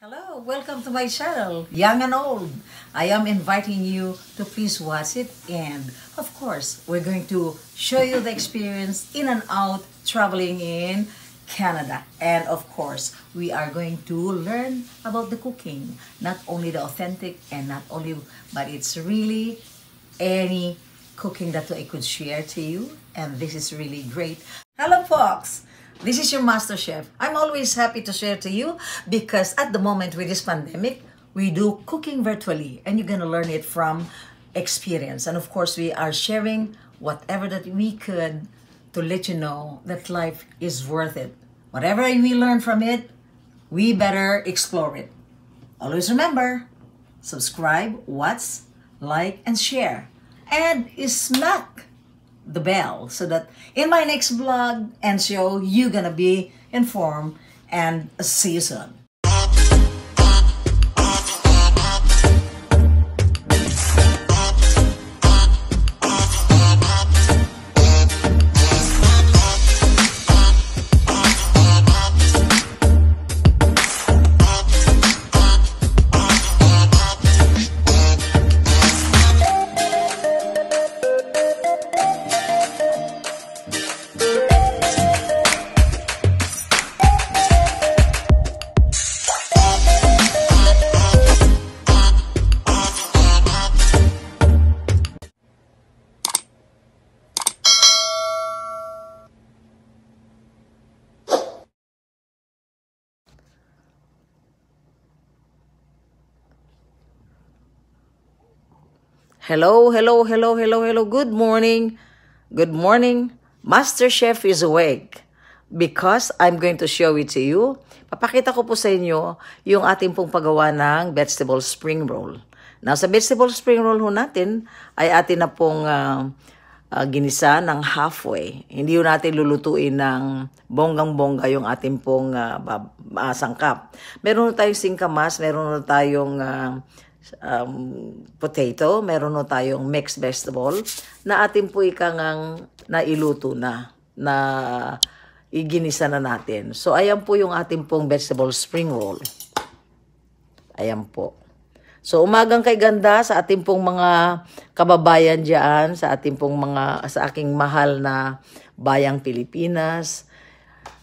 Hello, welcome to my channel, young and old. I am inviting you to please watch it and of course, we're going to show you the experience in and out traveling in Canada. And of course, we are going to learn about the cooking, not only the authentic and not only, but it's really any cooking that I could share to you. And this is really great. Hello, folks! This is your master chef. I'm always happy to share to you because at the moment with this pandemic, we do cooking virtually and you're going to learn it from experience. And of course, we are sharing whatever that we could to let you know that life is worth it. Whatever we learn from it, we better explore it. Always remember, subscribe, watch, like, and share. And smack the bell so that in my next vlog and show, you're gonna be informed and seasoned. Hello, hello, hello, hello, hello. Good morning. Good morning. Master Chef is awake because I'm going to show it to you. Papakita ko po sa inyo yung ating pong paggawa ng vegetable spring roll. Now, sa vegetable spring roll ho natin ay atin na pong uh, uh, ginisa ng halfway. Hindi ho natin lulutuin ng bonggang-bongga yung ating pong uh, ah, sangkap. Meron tayong singkamas, meron tayong uh, um, potato, meron no tayong mixed vegetable na atin po ikangang nailuto na, na iginisa na natin. So, ayan po yung ating pong vegetable spring roll. Ayan po. So, umagang kay ganda sa ating pong mga kababayan diyan, sa ating pong mga, sa aking mahal na bayang Pilipinas.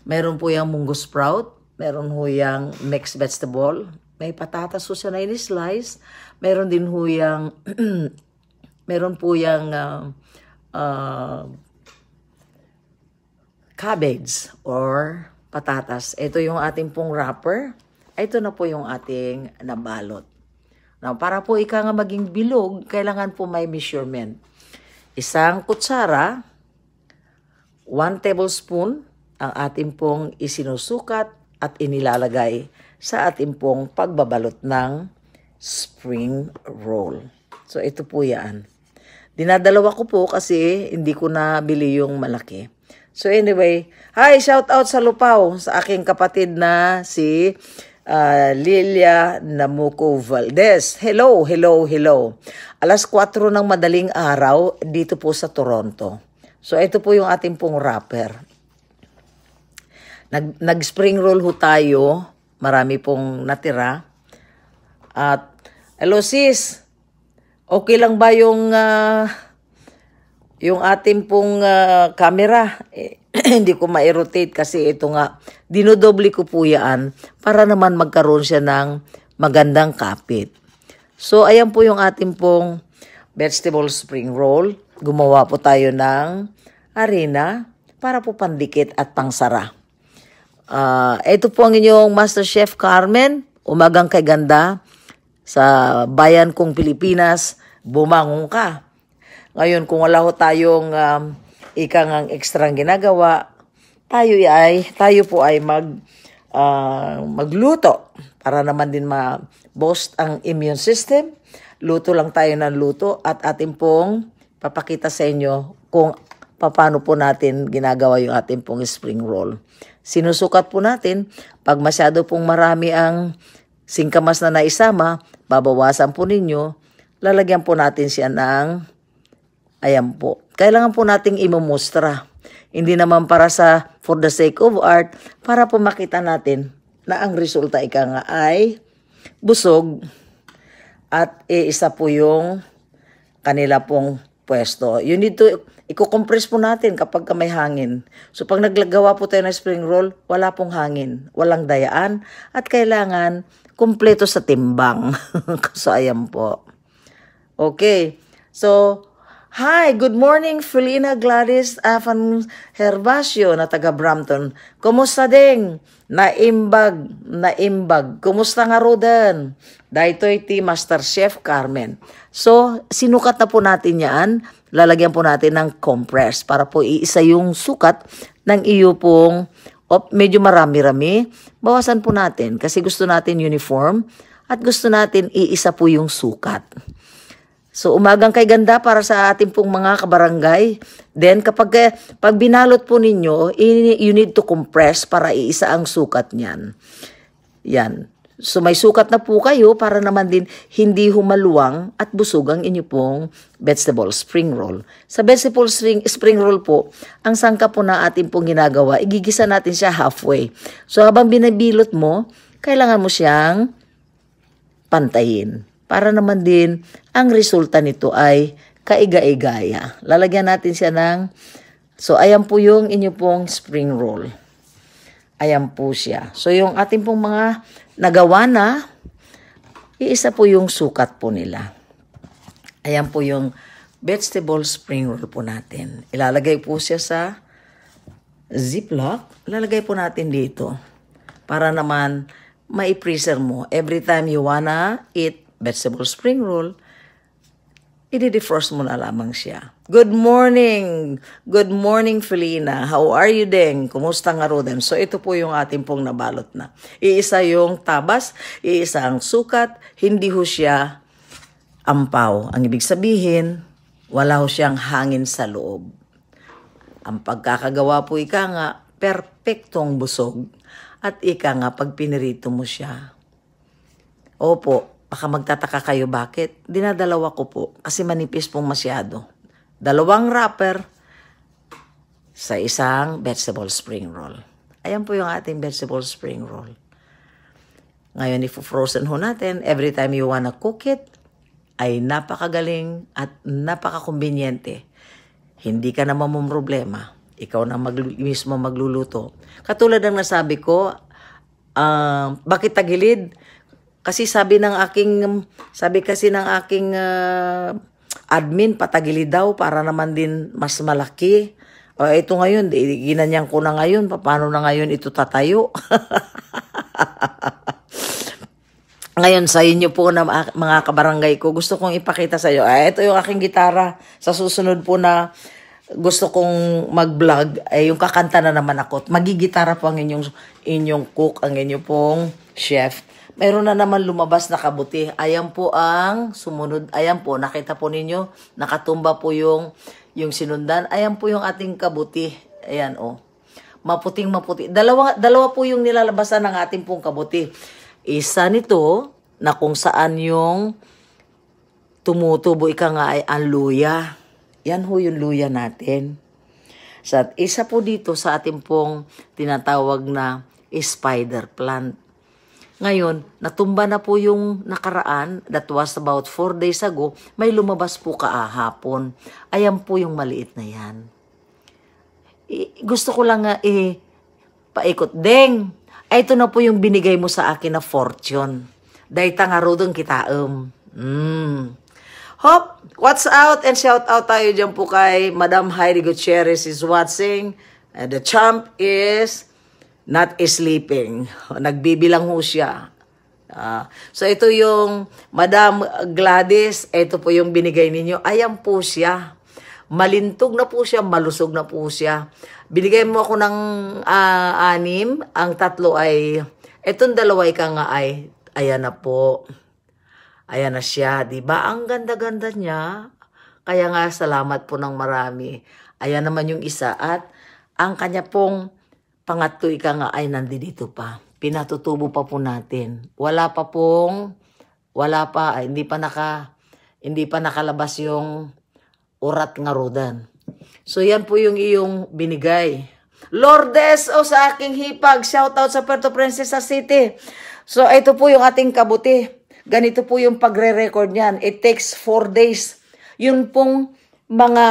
Meron po yung munggo sprout, meron po yung mixed vegetable, may patatas po siya na in-slice. Meron din po yung, meron po yung uh, ah, uh, ah, cabbage or patatas. Ito yung ating pong wrapper. Ito na po yung ating nabalot. Now, para po ika nga maging bilog, kailangan po may measurement. Isang kutsara, 1 tablespoon ang ating pong isinusukat at inilalagay sa ating pong pagbabalot ng spring roll. So, ito po yan. Dinadalawa ko po kasi hindi ko nabili yung malaki. So, anyway, hi, shout out sa Lupaw, sa aking kapatid na si uh, Lilia Namuko Valdez. Hello, hello, hello. Alas 4 ng madaling araw dito po sa Toronto. So, ito po yung ating pong wrapper. Nag, nag-spring roll ho tayo marami pong natira. At, hello sis, okay lang ba yung, uh, yung ating pong uh, camera? Eh, hindi ko ma-rotate kasi ito nga, dinodoble ko po yan para naman magkaroon siya ng magandang kapit. So, ayan po yung ating pong vegetable spring roll. Gumawa po tayo ng arena para po pandikit at pangsara. Uh, ito po ang inyong Master Chef Carmen, umagang kay ganda sa bayan kong Pilipinas, bumangon ka. Ngayon kung wala ho tayong um, ikang ang ekstrang ginagawa, tayo ay tayo po ay mag uh, magluto para naman din ma-boost ang immune system. Luto lang tayo ng luto at atin pong papakita sa inyo kung paano po natin ginagawa yung ating pong spring roll. Sinusukat po natin, pag masyado pong marami ang singkamas na naisama, babawasan po ninyo, lalagyan po natin siya ng, ayan po, kailangan po nating imumustra. Hindi naman para sa for the sake of art, para po makita natin na ang resulta ika nga ay busog at e, isa po yung kanila pong pwesto. You need to, iko-compress po natin kapag may hangin. So pag naglagawa po tayo ng spring roll, wala pong hangin, walang dayaan, at kailangan kumpleto sa timbang. so ayan po. Okay. So, hi, good morning Felina Gladys Afan Herbacio na taga Brampton. Kumusta ding? Naimbag, naimbag. Kumusta nga Rodan? Daytoy ti Master Chef Carmen. So, sinukat na po natin yan. Lalagyan po natin ng compress para po iisa yung sukat ng iyo pong op, medyo marami-rami. Bawasan po natin kasi gusto natin uniform at gusto natin iisa po yung sukat. So umagang kay ganda para sa ating pong mga kabarangay. Then kapag eh, pag binalot po ninyo, you need to compress para iisa ang sukat niyan. Yan. So may sukat na po kayo para naman din hindi humaluwang at busog ang inyo pong vegetable spring roll. Sa vegetable spring, spring roll po, ang sangka po na atin pong ginagawa, igigisa natin siya halfway. So habang binabilot mo, kailangan mo siyang pantayin para naman din ang resulta nito ay kaiga-igaya. Lalagyan natin siya ng, so ayan po yung inyo pong spring roll. Ayan po siya. So yung ating pong mga nagawa na, iisa po yung sukat po nila. Ayan po yung vegetable spring roll po natin. Ilalagay po siya sa ziplock. Lalagay po natin dito para naman ma-freezer mo. Every time you wanna eat vegetable spring roll, i-defrost mo na lamang siya. Good morning! Good morning, Felina. How are you ding? Kumusta nga Roden? So, ito po yung ating pong nabalot na. Iisa yung tabas, iisa ang sukat, hindi ho siya ampaw. Ang ibig sabihin, wala ho siyang hangin sa loob. Ang pagkakagawa po ika nga, perfectong busog. At ika nga, pag pinirito mo siya. Opo, Baka magtataka kayo bakit. Dinadalawa ko po kasi manipis pong masyado. Dalawang wrapper sa isang vegetable spring roll. Ayan po yung ating vegetable spring roll. Ngayon, ifo-frozen ho natin. Every time you wanna cook it, ay napakagaling at napakakumbinyente. Hindi ka na mamumroblema. Ikaw na mag mismo magluluto. Katulad ng nasabi ko, uh, bakit tagilid? Kasi sabi ng aking sabi kasi ng aking uh, admin patagili daw para naman din mas malaki. O ito ngayon, ginanyan ko na ngayon, paano na ngayon ito tatayo? ngayon sa inyo po na ah, mga kabarangay ko, gusto kong ipakita sa iyo. Ah, ito yung aking gitara. Sa susunod po na gusto kong mag-vlog, ay eh, yung kakanta na naman ako. Magigitara po ang inyong, inyong cook, ang inyong pong chef. Meron na naman lumabas na kabuti. Ayan po ang sumunod. Ayan po, nakita po ninyo, nakatumba po yung, yung sinundan. Ayan po yung ating kabuti. Ayan o. Oh. Maputing maputi. Dalawa, dalawa po yung nilalabasan ng ating pong kabuti. Isa nito na kung saan yung tumutubo ika nga ay ang luya. Yan ho yung luya natin. Sa isa po dito sa ating pong tinatawag na spider plant. Ngayon, natumba na po yung nakaraan, that was about 4 days ago, may lumabas po kaahapon. Ah, Ayan po yung maliit na yan. I- gusto ko lang nga i- eh, paikot. Deng, ito na po yung binigay mo sa akin na fortune. Dayta nga rodong kitaom. Um, mm. Hop, what's out and shout out tayo dyan po kay Madam Heidi Gutierrez is watching. And the champ is not sleeping. Nagbibilang ho siya. Uh, so ito yung Madam Gladys, ito po yung binigay ninyo. Ayan po siya. Malintog na po siya, malusog na po siya. Binigay mo ako ng uh, anim, ang tatlo ay, etong dalaway ka nga ay, ayan na po. Ayan na siya, di ba? Ang ganda-ganda niya. Kaya nga, salamat po ng marami. Ayan naman yung isa at ang kanya pong Pangatlo, ika nga ay nandito pa. Pinatutubo pa po natin. Wala pa pong, wala pa, ay, hindi pa naka, hindi pa nakalabas yung urat nga rodan. So yan po yung iyong binigay. Lordes o sa aking hipag, shout out sa Puerto Princesa City. So ito po yung ating kabuti. Ganito po yung pagre-record niyan. It takes 4 days. Yung pong mga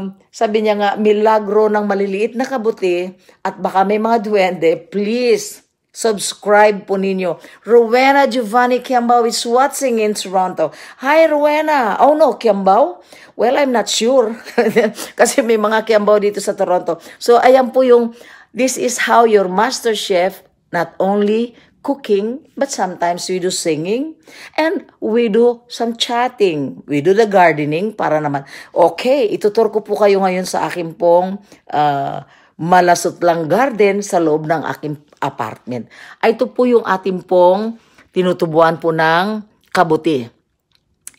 um, sabi niya nga, milagro ng maliliit na kabuti at baka may mga duwende, please subscribe po ninyo. Rowena Giovanni Kiambao is watching in Toronto. Hi, Rowena! Oh no, Kiambao? Well, I'm not sure. Kasi may mga Kiambao dito sa Toronto. So, ayan po yung, this is how your master chef not only cooking, but sometimes we do singing, and we do some chatting. We do the gardening para naman, okay, ituturo ko po kayo ngayon sa akin pong uh, malasot lang garden sa loob ng aking apartment. Ito po yung ating pong tinutubuan po ng kabuti.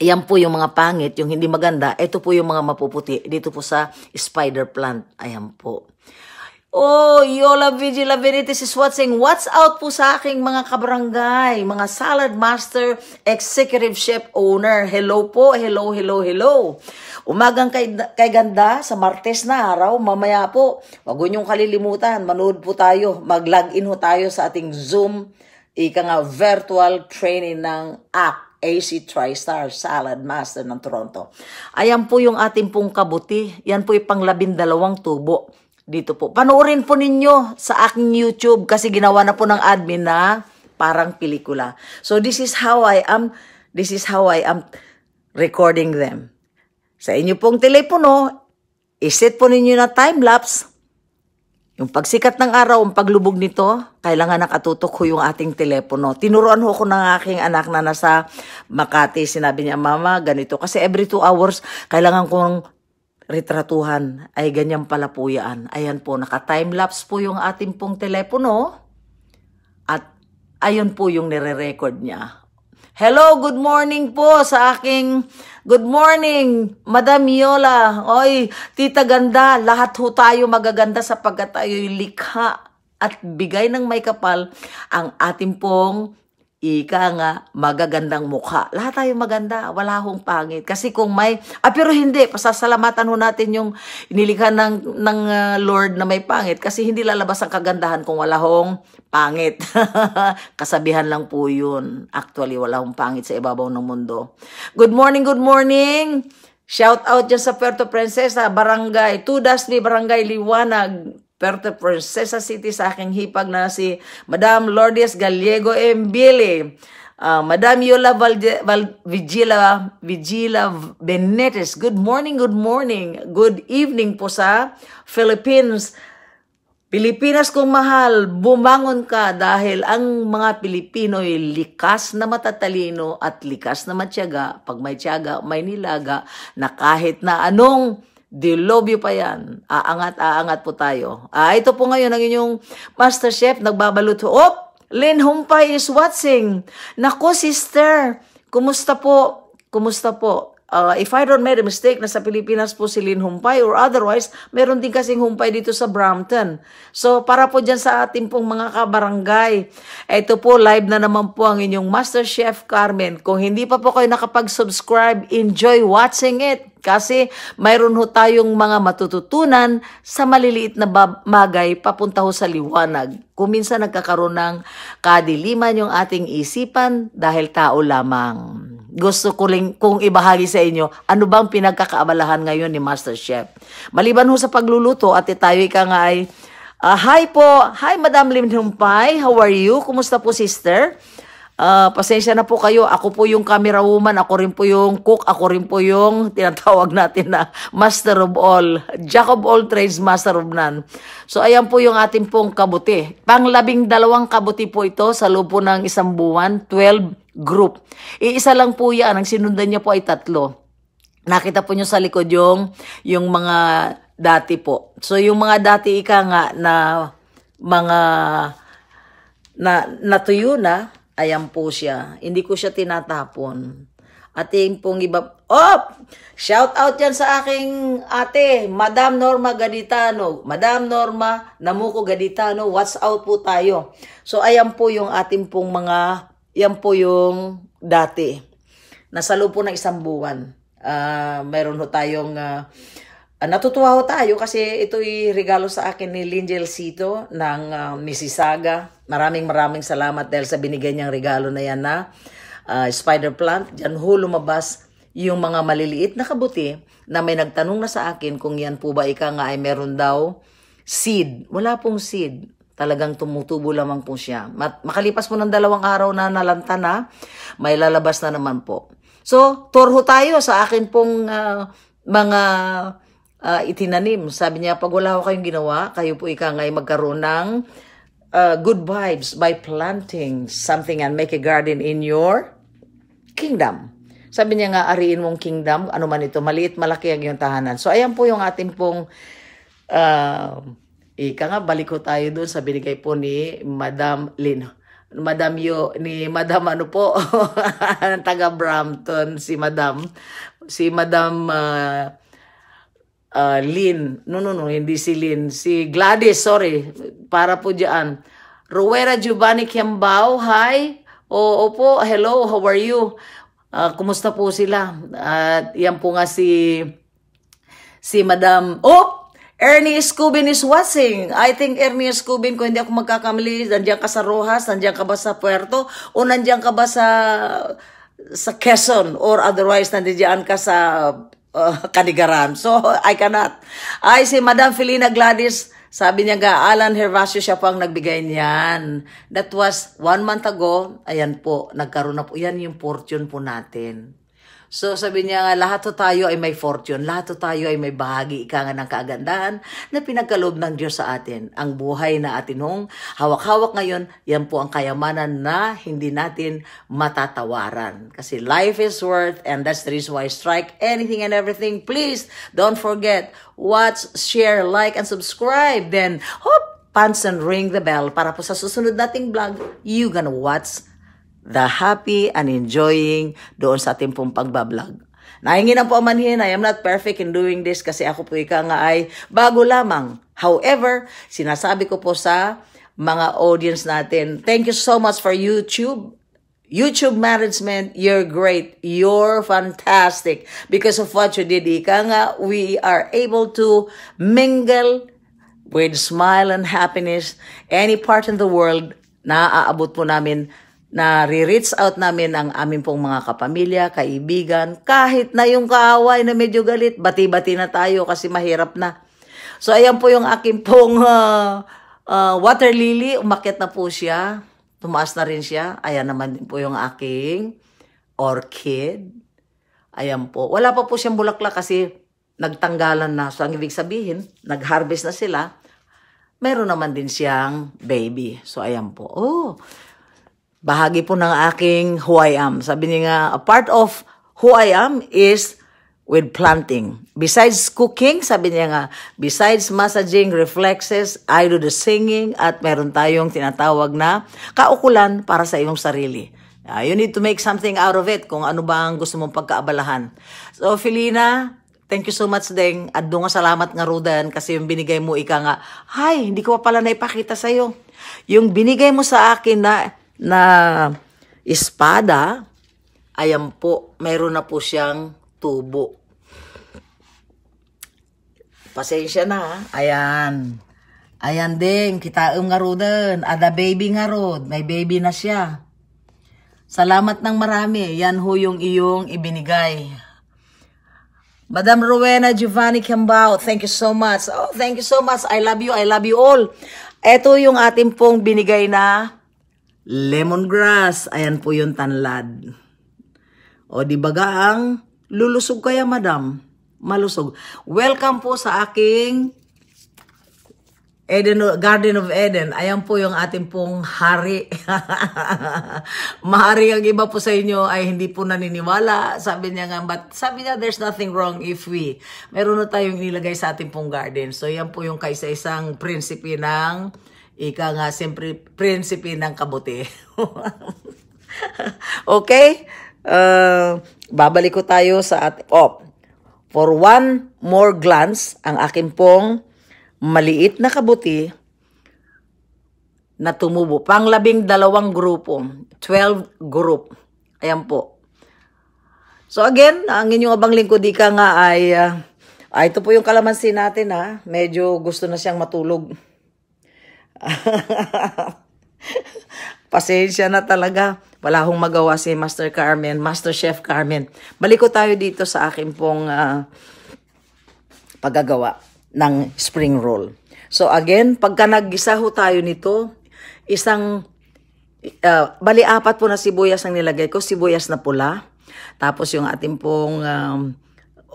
Yan po yung mga pangit, yung hindi maganda. Ito po yung mga mapuputi dito po sa spider plant. Ayan po. Oh, Yola Vigila Benitez is watching. What's out po sa aking mga kabarangay, mga salad master, executive chef owner. Hello po, hello, hello, hello. Umagang kay, kay ganda sa Martes na araw, mamaya po. Huwag niyong kalilimutan, manood po tayo. Mag-login ho tayo sa ating Zoom, ika nga, virtual training ng ACT. AC TriStar Salad Master ng Toronto. Ayan po yung ating pong kabuti. Yan po yung panglabindalawang tubo dito po. Panoorin po ninyo sa aking YouTube kasi ginawa na po ng admin na parang pelikula. So this is how I am this is how I am recording them. Sa inyo pong telepono, iset po ninyo na time lapse. Yung pagsikat ng araw, ang paglubog nito, kailangan nakatutok ko yung ating telepono. Tinuruan ho ko ng aking anak na nasa Makati. Sinabi niya, Mama, ganito. Kasi every two hours, kailangan kong retratuhan ay ganyan pala po yan. Ayan po, naka-timelapse po yung ating pong telepono. At ayun po yung nire-record niya. Hello, good morning po sa aking good morning, Madam Yola. Oy, tita ganda, lahat ho tayo magaganda sapagkat tayo'y likha at bigay ng may kapal ang ating pong ika nga, magagandang mukha. Lahat tayo maganda, wala hong pangit. Kasi kung may, ah pero hindi, pasasalamatan ho natin yung inilikha ng, ng uh, Lord na may pangit kasi hindi lalabas ang kagandahan kung wala hong pangit. Kasabihan lang po yun. Actually, wala hong pangit sa ibabaw ng mundo. Good morning, good morning! Shout out dyan sa Puerto Princesa, Barangay, Tudasli, Barangay Liwanag, Puerto Princesa City sa aking hipag na si Madam Lourdes Gallego Embili. Uh, ah, Madam Yola Valde, Val, Vigila, Vigila Benetes, good morning, good morning, good evening po sa Philippines. Pilipinas kong mahal, bumangon ka dahil ang mga Pilipino'y likas na matatalino at likas na matyaga. Pag may tiyaga, may nilaga na kahit na anong Dilobyo pa yan. Aangat, aangat po tayo. Ah, ito po ngayon ang inyong Master Chef. Nagbabalot. Op! Lynn Humpay is watching. Nako, sister. Kumusta po? Kumusta po? Uh, if I don't make a mistake, nasa Pilipinas po si Lynn Humpay or otherwise, meron din kasing Humpay dito sa Brampton. So, para po dyan sa ating pong mga kabarangay, ito po, live na naman po ang inyong Master Chef Carmen. Kung hindi pa po kayo nakapag-subscribe, enjoy watching it. Kasi mayroon ho tayong mga matututunan sa maliliit na bagay papunta ho sa liwanag. Kung minsan nagkakaroon ng kadiliman yung ating isipan dahil tao lamang. Gusto ko rin kung ibahagi sa inyo ano bang pinagkakaabalahan ngayon ni Master Chef. Maliban ho sa pagluluto at tayo ka nga ay, uh, Hi po! Hi Madam Lim Humpay, how are you? Kumusta po sister? Uh, pasensya na po kayo. Ako po yung camera woman. Ako rin po yung cook. Ako rin po yung tinatawag natin na master of all. Jack of all trades, master of none. So, ayan po yung ating pong kabuti. Panglabing dalawang kabuti po ito sa lupo ng isang buwan. 12 group. Iisa lang po yan. Ang sinundan niya po ay tatlo. Nakita po nyo sa likod yung, yung mga dati po. So, yung mga dati ika nga na mga na natuyo na Ayan po siya. Hindi ko siya tinatapon. Ating pong iba... Oh! Shout out yan sa aking ate, Madam Norma Gaditano. Madam Norma Namuko Gaditano, what's out po tayo. So, ayan po yung ating pong mga... Ayan po yung dati. Nasa loob po ng isang buwan. Uh, meron ho tayong... Uh, Ah, natutuwa ho tayo kasi ito'y regalo sa akin ni Lingel Sito ng uh, Mississauga. Maraming maraming salamat dahil sa binigay niyang regalo na yan na uh, spider plant. Diyan ho lumabas yung mga maliliit na kabuti na may nagtanong na sa akin kung yan po ba ika nga ay meron daw seed. Wala pong seed. Talagang tumutubo lamang po siya. Mat makalipas po ng dalawang araw na nalanta na, may lalabas na naman po. So, torho tayo sa akin pong uh, mga uh, itinanim. Sabi niya, pag wala ko kayong ginawa, kayo po ika ngay magkaroon ng uh, good vibes by planting something and make a garden in your kingdom. Sabi niya nga, ariin mong kingdom, ano man ito, maliit, malaki ang iyong tahanan. So, ayan po yung ating pong, uh, ika nga, balik ko tayo doon sa binigay po ni Madam Lin. Madam Yo, ni Madam ano po, taga Brampton, si Madam, si Madam uh, uh, Lynn. No, no, no, hindi si Lynn. Si Gladys, sorry. Para po dyan. Rowera Giovanni Kiambao, hi. O, po, hello, how are you? Uh, kumusta po sila? At uh, yan po nga si si Madam Oh! Ernie Scubin is watching. I think Ernie Scubin, kung hindi ako magkakamali, nandiyan ka sa Rojas, nandiyan ka ba sa Puerto, o nandiyan ka ba sa sa Quezon, or otherwise nandiyan ka sa uh, kanigaran. So, I cannot. Ay, si Madam Felina Gladys, sabi niya nga, Alan Hervasio siya po ang nagbigay niyan. That was one month ago. Ayan po, nagkaroon na po. Yan yung fortune po natin. So sabi niya nga, lahat to tayo ay may fortune, lahat to tayo ay may bahagi, ika nga ng kaagandahan na pinagkaloob ng Diyos sa atin. Ang buhay na atin hong hawak-hawak ngayon, yan po ang kayamanan na hindi natin matatawaran. Kasi life is worth and that's the reason why I strike anything and everything. Please don't forget, watch, share, like, and subscribe. Then, hop, pants and ring the bell para po sa susunod nating vlog, you gonna watch the happy and enjoying doon sa ating pong pagbablog. Naingin po amanhin, I am not perfect in doing this kasi ako po ika nga ay bago lamang. However, sinasabi ko po sa mga audience natin, thank you so much for YouTube. YouTube management, you're great. You're fantastic. Because of what you did, ika nga, we are able to mingle with smile and happiness any part in the world na aabot po namin na re-reach out namin ang aming pong mga kapamilya, kaibigan, kahit na yung kaaway na medyo galit, bati-bati na tayo kasi mahirap na. So ayan po yung aking pong uh, uh, water lily, umakit na po siya, tumaas na rin siya. Ayan naman din po yung aking orchid. Ayan po. Wala pa po siyang bulaklak kasi nagtanggalan na. So ang ibig sabihin, nag-harvest na sila. Meron naman din siyang baby. So ayan po. Oh, Bahagi po ng aking who I am. Sabi niya nga, a part of who I am is with planting. Besides cooking, sabi niya nga, besides massaging, reflexes, I do the singing, at meron tayong tinatawag na kaukulan para sa iyong sarili. Uh, you need to make something out of it kung ano ba ang gusto mong pagkaabalahan. So, Felina, thank you so much, Deng. At doon nga salamat nga, Rudan, kasi yung binigay mo, ika nga, Hay, hindi ko pa pala naipakita sa'yo. Yung binigay mo sa akin na na espada, ayan po, mayroon na po siyang tubo. Pasensya na, ha? Ayan. Ayan din, kitaom nga rodan. Ada baby nga rod. May baby na siya. Salamat ng marami. Yan ho yung iyong ibinigay. Madam Rowena Giovanni Cambao, thank you so much. Oh, thank you so much. I love you. I love you all. Ito yung ating pong binigay na lemongrass. Ayan po yung tanlad. O, di ba ang lulusog kaya, madam? Malusog. Welcome po sa aking Eden, Garden of Eden. Ayan po yung ating pong hari. Mahari ang iba po sa inyo ay hindi po naniniwala. Sabi niya nga, but sabi niya, there's nothing wrong if we. Meron na tayong nilagay sa ating pong garden. So, yan po yung kaisa-isang prinsipi ng Ika nga, siyempre, prinsipe ng kabuti. okay? Uh, babalik ko tayo sa at oh, for one more glance ang akin pong maliit na kabuti na tumubo pang labing dalawang grupo 12 group ayan po so again ang inyong abang lingkod ka nga ay uh, ah, ito po yung kalamansi natin ha ah. medyo gusto na siyang matulog Pasensya na talaga. Wala akong magawa si Master Carmen, Master Chef Carmen. Balik ko tayo dito sa akin pong uh, paggagawa ng spring roll. So again, pagka naggisa ho tayo nito, isang uh, bali apat po na sibuyas ang nilagay ko, sibuyas na pula. Tapos yung ating pong um,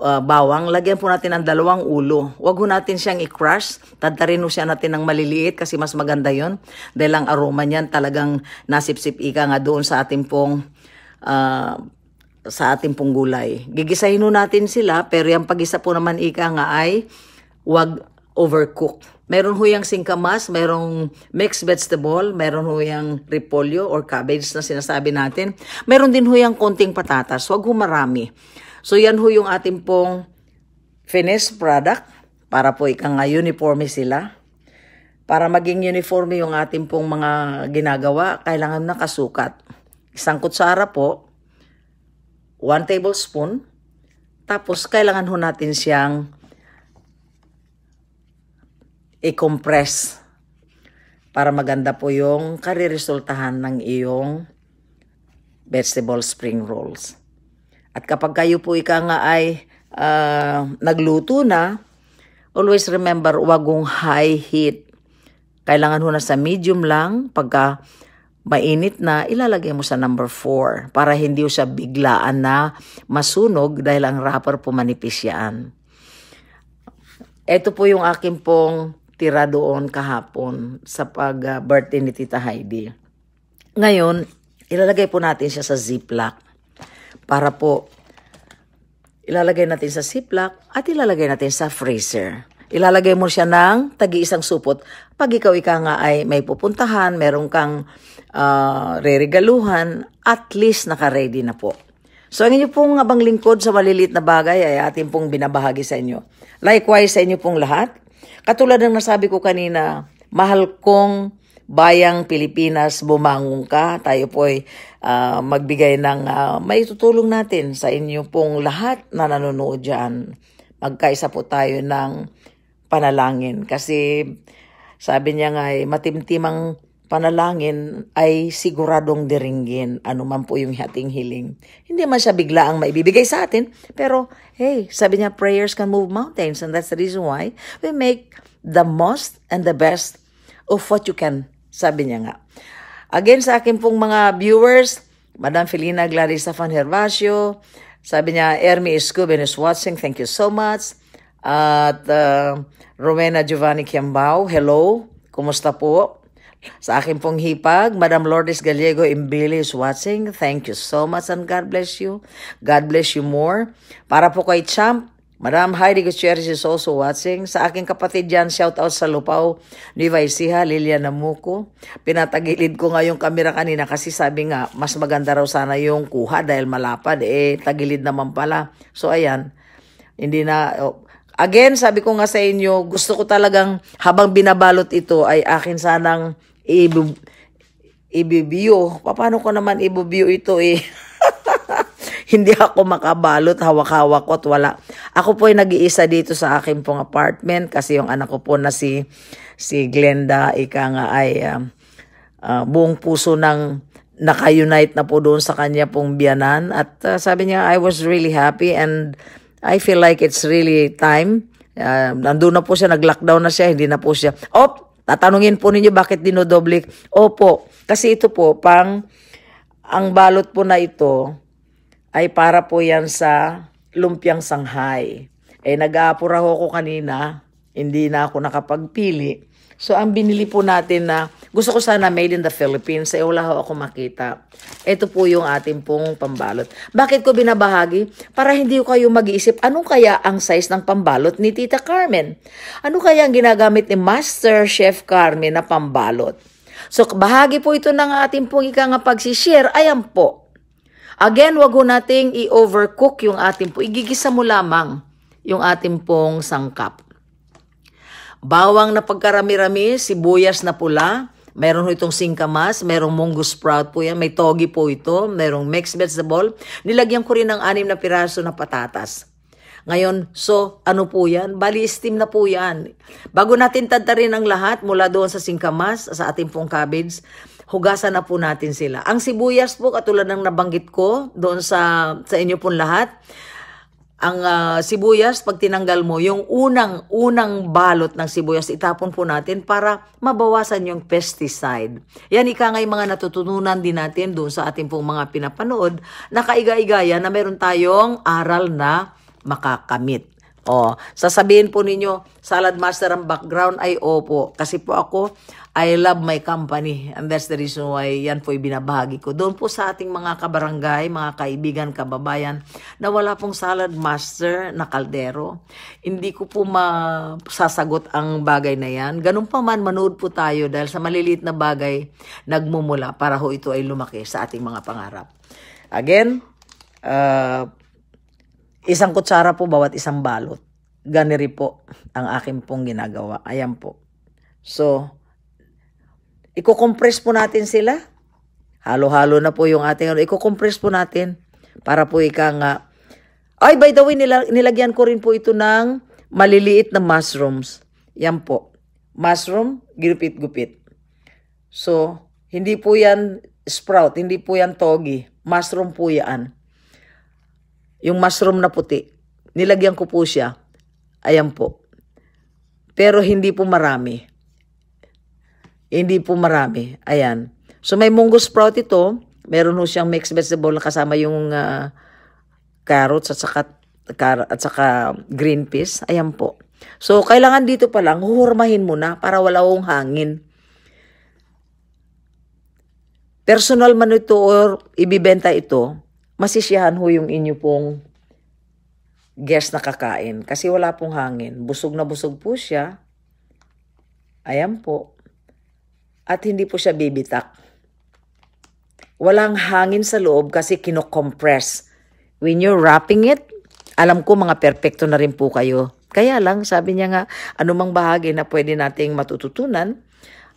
uh, bawang, lagyan po natin ng dalawang ulo. Huwag ho natin siyang i-crush. Tatarin ho siya natin ng maliliit kasi mas maganda yon Dahil ang aroma niyan talagang nasipsip ika nga doon sa ating pong uh, sa ating pong gulay. Gigisahin ho natin sila pero yung pagisa po naman ika nga ay huwag overcook. Meron ho yung singkamas, merong mixed vegetable, meron ho yung repolyo or cabbage na sinasabi natin. Meron din ho yung konting patatas, huwag ho marami. So yan ho yung ating pong finished product para po ika nga uniforme sila. Para maging uniforme yung ating pong mga ginagawa, kailangan nakasukat. Isang kutsara po, 1 tablespoon, tapos kailangan ho natin siyang i-compress para maganda po yung kariresultahan ng iyong vegetable spring rolls. At kapag kayo po ika nga ay uh, nagluto na, always remember wagong high heat. Kailangan ho na sa medium lang pagka mainit na, ilalagay mo sa number 4 para hindi ho siya biglaan na masunog dahil ang wrapper po manipis yan. Ito po yung akin pong tira doon kahapon sa pag-birthday ah, ni Tita Heidi. Ngayon, ilalagay po natin siya sa ziplock para po ilalagay natin sa ziplock at ilalagay natin sa freezer. Ilalagay mo siya ng tagi-isang supot. Pag ikaw ika nga ay may pupuntahan, meron kang uh, reregaluhan, at least naka-ready na po. So ang inyo pong abang lingkod sa maliliit na bagay ay ating pong binabahagi sa inyo. Likewise sa inyo pong lahat. Katulad ng nasabi ko kanina, mahal kong Bayang Pilipinas, bumangon ka. Tayo po ay uh, magbigay ng uh, ah, may tutulong natin sa inyo pong lahat na nanonood dyan. Magkaisa po tayo ng panalangin. Kasi sabi niya nga ay eh, matimtimang panalangin ay siguradong diringgin anuman po yung ating hiling. Hindi man siya bigla ang maibibigay sa atin, pero hey, sabi niya prayers can move mountains and that's the reason why we make the most and the best of what you can sabi niya nga. Again, sa akin pong mga viewers, Madam Felina Clarissa Van Hervasio, sabi niya, Ermi Iscubin is watching. Thank you so much. At uh, Rowena Giovanni Kiambao, hello. Kumusta po? Sa akin pong hipag, Madam Lourdes Gallego Imbili is watching. Thank you so much and God bless you. God bless you more. Para po kay Champ, Madam Heidi Gutierrez is also watching. Sa aking kapatid dyan, shout out sa Lupaw, Nueva Ecija, Lilian Namuko. Pinatagilid ko nga yung camera kanina kasi sabi nga, mas maganda raw sana yung kuha dahil malapad. Eh, tagilid naman pala. So, ayan. Hindi na... Oh. Again, sabi ko nga sa inyo, gusto ko talagang habang binabalot ito ay akin sanang ibib ibibiyo. Paano ko naman ibibiyo ito eh? Hindi ako makabalot, hawak-hawak ko at wala. Ako po ay nag-iisa dito sa aking pong apartment kasi yung anak ko po na si, si Glenda, ika nga ay um, uh, buong puso ng naka-unite na po doon sa kanya pong biyanan. At uh, sabi niya, I was really happy and I feel like it's really time. Uh, nandun na po siya, nag-lockdown na siya, hindi na po siya. Oh, tatanungin po ninyo bakit dinodoble. Opo, kasi ito po, pang, ang balot po na ito, ay para po yan sa lumpiang Shanghai. Eh, nag-aapuraho ko kanina, hindi na ako nakapagpili. So, ang binili po natin na, gusto ko sana made in the Philippines, eh wala ho ako makita. Ito po yung ating pong pambalot. Bakit ko binabahagi? Para hindi ko kayo mag-iisip, ano kaya ang size ng pambalot ni Tita Carmen? Ano kaya ang ginagamit ni Master Chef Carmen na pambalot? So, bahagi po ito ng ating pong ika nga pagsishare. Ayan po. Again, wag ho nating i-overcook yung ating po. Igigisa mo lamang yung ating pong sangkap. Bawang na pagkarami-rami, sibuyas na pula, Meron itong singkamas, merong munggo sprout po yan, may togi po ito, merong mixed vegetable. Nilagyan ko rin ng anim na piraso na patatas. Ngayon, so ano po yan? Bali steam na po yan. Bago natin tadta ang lahat mula doon sa singkamas, sa ating pong cabbage, hugasan na po natin sila. Ang sibuyas po, katulad ng nabanggit ko doon sa, sa inyo pong lahat, ang uh, sibuyas, pag tinanggal mo, yung unang-unang balot ng sibuyas, itapon po natin para mabawasan yung pesticide. Yan ika nga mga natutunan din natin doon sa ating pong mga pinapanood na kaiga-igaya na meron tayong aral na makakamit. Oh, sasabihin po ninyo, salad master ang background ay opo. Kasi po ako, I love my company. And that's the reason why yan po ibinabahagi ko. Doon po sa ating mga kabarangay, mga kaibigan, kababayan, na wala pong salad master na kaldero. Hindi ko po masasagot ang bagay na yan. Ganun pa man, manood po tayo dahil sa maliliit na bagay, nagmumula para ho ito ay lumaki sa ating mga pangarap. Again, uh, Isang kutsara po bawat isang balot. Ganiri po ang akin pong ginagawa. Ayan po. So, iko-compress po natin sila. Halo-halo na po yung ating ano. Iko-compress po natin para po ikang, nga. Ay, by the way, nilag nilagyan ko rin po ito ng maliliit na mushrooms. Yan po. Mushroom, gupit-gupit. So, hindi po yan sprout, hindi po yan togi. Mushroom po yan. Yung mushroom na puti. Nilagyan ko po siya. Ayan po. Pero hindi po marami. Hindi po marami. Ayan. So may munggo sprout ito. Meron ho siyang mixed vegetable kasama yung uh, carrots at saka, kar at saka green peas. Ayan po. So kailangan dito pa lang, huhurmahin muna para wala akong hangin. Personal man ito or ibibenta ito, masisiyahan ho yung inyo pong guest na kakain. Kasi wala pong hangin. Busog na busog po siya. Ayan po. At hindi po siya bibitak. Walang hangin sa loob kasi kinocompress. When you're wrapping it, alam ko mga perfecto na rin po kayo. Kaya lang, sabi niya nga, anumang bahagi na pwede nating matututunan,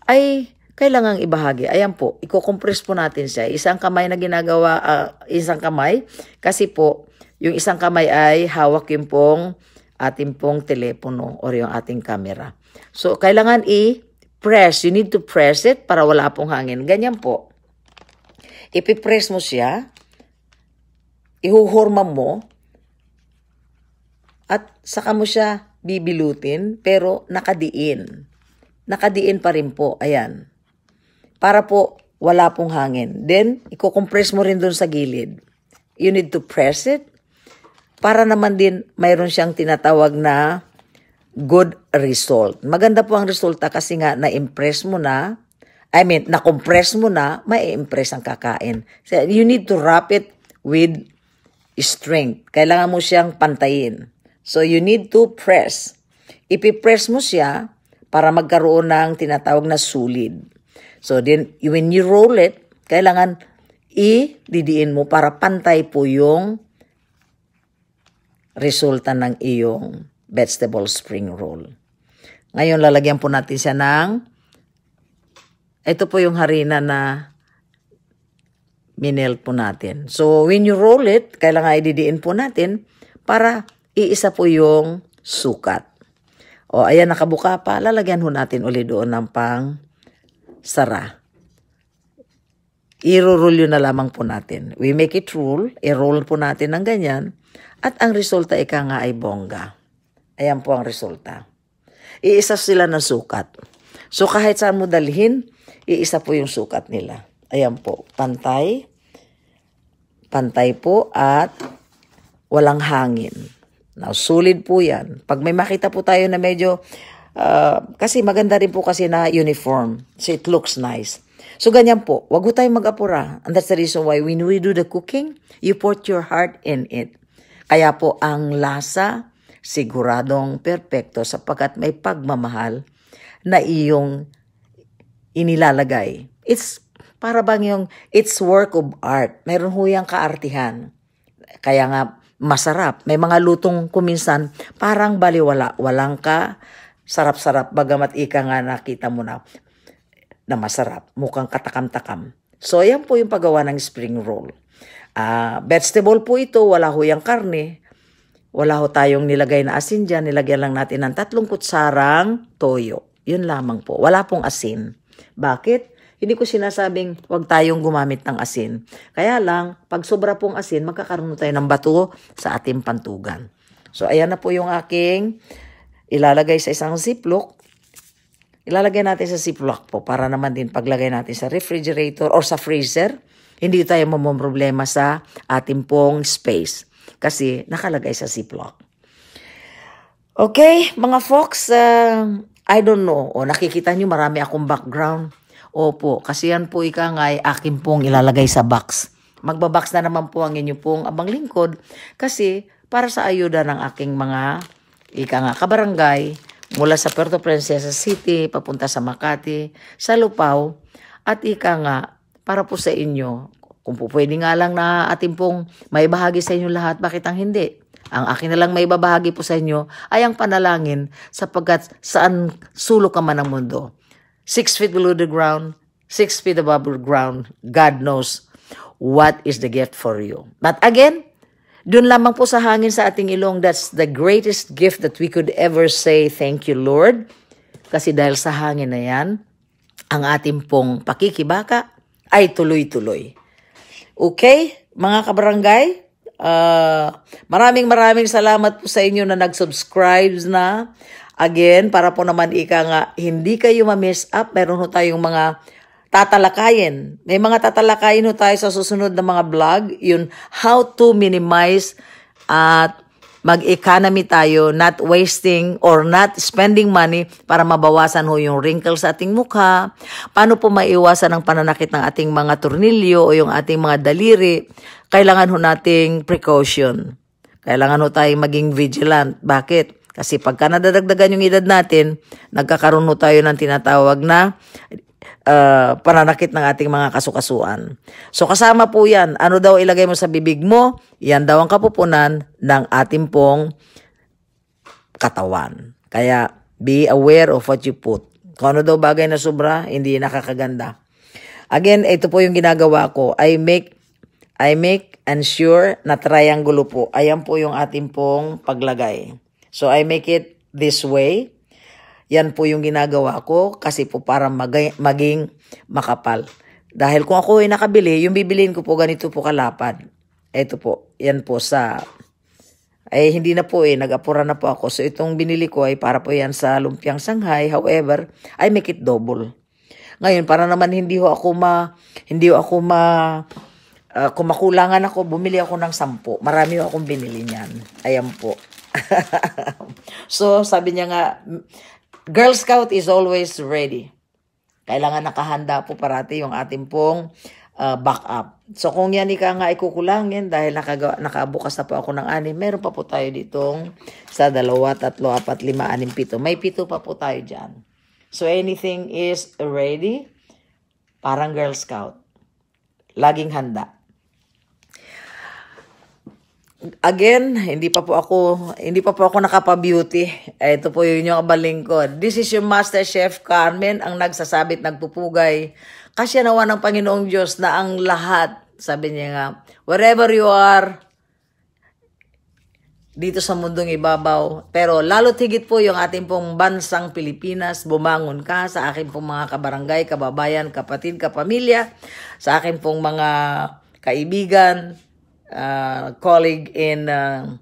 ay kailangang ibahagi. Ayan po, iko-compress po natin siya. Isang kamay na ginagawa, uh, isang kamay, kasi po, yung isang kamay ay hawak yung pong ating pong telepono or yung ating camera. So, kailangan i-press. You need to press it para wala pong hangin. Ganyan po. Ipipress mo siya, ihuhorma mo, at saka mo siya bibilutin pero nakadiin. Nakadiin pa rin po. Ayan para po wala pong hangin. Then, iko-compress mo rin doon sa gilid. You need to press it para naman din mayroon siyang tinatawag na good result. Maganda po ang resulta kasi nga na-impress mo na, I mean, na-compress mo na, ma impress ang kakain. So, you need to wrap it with strength. Kailangan mo siyang pantayin. So, you need to press. Ipipress mo siya para magkaroon ng tinatawag na sulid. So, then, when you roll it, kailangan i-didiin mo para pantay po yung resulta ng iyong vegetable spring roll. Ngayon, lalagyan po natin siya ng ito po yung harina na minel po natin. So, when you roll it, kailangan ididiin po natin para iisa po yung sukat. O, ayan, nakabuka pa. Lalagyan ho natin ulit doon ng pang sara. I-roll yun na lamang po natin. We make it roll. i-roll po natin ng ganyan, at ang resulta ika nga ay bongga. Ayan po ang resulta. Iisa sila ng sukat. So kahit saan mo dalhin, iisa po yung sukat nila. Ayan po, pantay. Pantay po at walang hangin. Now, solid po yan. Pag may makita po tayo na medyo Uh, kasi maganda rin po kasi na uniform. So it looks nice. So ganyan po, wag ho tayong mag-apura. And that's the reason why when we do the cooking, you put your heart in it. Kaya po ang lasa siguradong perpekto sapagkat may pagmamahal na iyong inilalagay. It's para bang yung it's work of art. Meron ho yung kaartihan. Kaya nga masarap. May mga lutong kuminsan parang baliwala. Walang ka sarap-sarap bagamat ika nga nakita mo na na masarap, mukhang katakam-takam. So ayan po yung paggawa ng spring roll. Uh, vegetable po ito, wala ho yung karne. Wala ho tayong nilagay na asin dyan, nilagyan lang natin ng tatlong kutsarang toyo. Yun lamang po, wala pong asin. Bakit? Hindi ko sinasabing huwag tayong gumamit ng asin. Kaya lang, pag sobra pong asin, magkakaroon tayo ng bato sa ating pantugan. So, ayan na po yung aking ilalagay sa isang ziplock. Ilalagay natin sa ziplock po para naman din paglagay natin sa refrigerator or sa freezer. Hindi tayo problema sa ating pong space kasi nakalagay sa ziplock. Okay, mga folks, uh, I don't know. O nakikita nyo marami akong background. Opo, kasi yan po ika nga ay akin pong ilalagay sa box. Magbabox na naman po ang inyo pong abang lingkod kasi para sa ayuda ng aking mga ika nga kabarangay mula sa Puerto Princesa City papunta sa Makati, sa Lupao at ika nga para po sa inyo kung po pwede nga lang na atin pong may bahagi sa inyo lahat, bakit ang hindi? Ang akin na lang may babahagi po sa inyo ay ang panalangin sapagkat saan sulok ka man ng mundo. Six feet below the ground, six feet above the ground, God knows what is the gift for you. But again, doon lamang po sa hangin sa ating ilong, that's the greatest gift that we could ever say, thank you Lord. Kasi dahil sa hangin na yan, ang ating pong pakikibaka ay tuloy-tuloy. Okay, mga kabarangay, uh, maraming maraming salamat po sa inyo na nag-subscribes na. Again, para po naman ika nga, hindi kayo ma-miss up. Meron ho tayong mga tatalakayin. May mga tatalakayin ho tayo sa susunod na mga vlog, yun how to minimize at mag-economy tayo, not wasting or not spending money para mabawasan ho yung wrinkles sa ating mukha. Paano po maiwasan ang pananakit ng ating mga tornilyo o yung ating mga daliri? Kailangan ho nating precaution. Kailangan ho tayong maging vigilant. Bakit? Kasi pagka nadadagdagan yung edad natin, nagkakaroon ho tayo ng tinatawag na uh, pananakit ng ating mga kasukasuan. So kasama po yan, ano daw ilagay mo sa bibig mo, yan daw ang kapupunan ng ating pong katawan. Kaya be aware of what you put. Kung ano daw bagay na sobra, hindi nakakaganda. Again, ito po yung ginagawa ko. I make I make and sure na triangulo po. Ayan po yung ating pong paglagay. So I make it this way. Yan po yung ginagawa ko kasi po para maging makapal. Dahil kung ako ay nakabili, yung bibiliin ko po ganito po kalapad. Ito po, yan po sa... Ay hindi na po eh, nag-apura na po ako. So itong binili ko ay para po yan sa lumpiang Shanghai. However, I make it double. Ngayon, para naman hindi ho ako ma... Hindi ho ako ma... Uh, ah, kumakulangan ako, bumili ako ng sampo. Marami ho akong binili niyan. Ayan po. so, sabi niya nga, Girl Scout is always ready. Kailangan nakahanda po parati yung ating pong uh, backup. So kung yan ika nga ikukulangin dahil nakagawa, nakabukas na po ako ng anim, meron pa po tayo ditong sa dalawa, tatlo, apat, lima, anim, pito. May pito pa po tayo dyan. So anything is ready. Parang Girl Scout. Laging handa. Again, hindi pa po ako, hindi pa po ako nakapa-beauty. Ito po yun yung abalingkod. This is yung Master Chef Carmen, ang nagsasabit, nagpupugay. Kasi nawa ng Panginoong Diyos na ang lahat, sabi niya nga, wherever you are, dito sa mundong ibabaw. Pero lalo tigit po yung ating pong bansang Pilipinas. Bumangon ka sa akin pong mga kabarangay, kababayan, kapatid, kapamilya, sa akin pong mga kaibigan, uh, colleague in uh,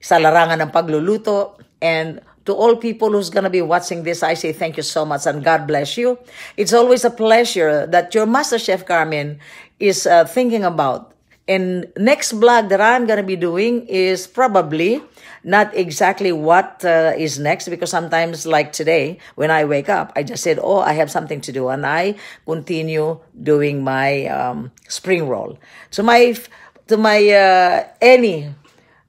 sa ng pagluluto. And to all people who's going to be watching this, I say thank you so much and God bless you. It's always a pleasure that your Master Chef Carmen is uh, thinking about. And next blog that I'm going to be doing is probably not exactly what uh, is next because sometimes like today when I wake up, I just said, oh, I have something to do. And I continue doing my um, spring roll. So my to my uh, any,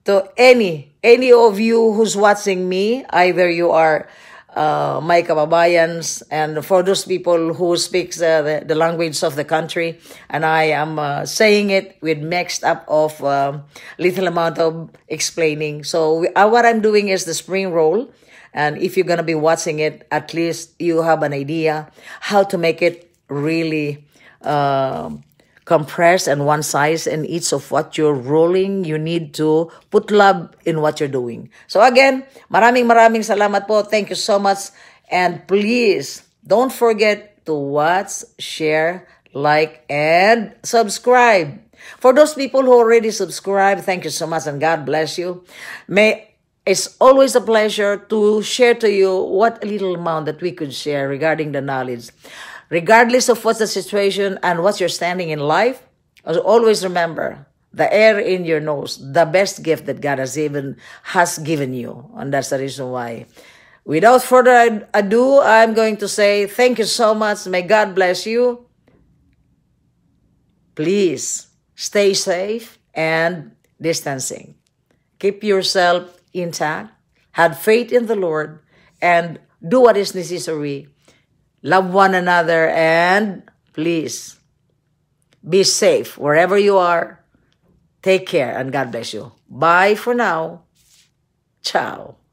to any, any of you who's watching me, either you are uh, my kababayans and for those people who speaks uh, the, the, language of the country and i am uh, saying it with mixed up of um, little amount of explaining so we, uh, what i'm doing is the spring roll and if you're going to be watching it at least you have an idea how to make it really um, compressed and one size and each of what you're rolling, you need to put love in what you're doing. So again, maraming maraming salamat po. Thank you so much. And please, don't forget to watch, share, like, and subscribe. For those people who already subscribe, thank you so much and God bless you. May it's always a pleasure to share to you what little amount that we could share regarding the knowledge regardless of what's the situation and what you're standing in life, always remember the air in your nose, the best gift that God has even has given you. And that's the reason why. Without further ado, I'm going to say thank you so much. May God bless you. Please stay safe and distancing. Keep yourself intact. Have faith in the Lord and do what is necessary Love one another and please be safe wherever you are. Take care and God bless you. Bye for now. Ciao.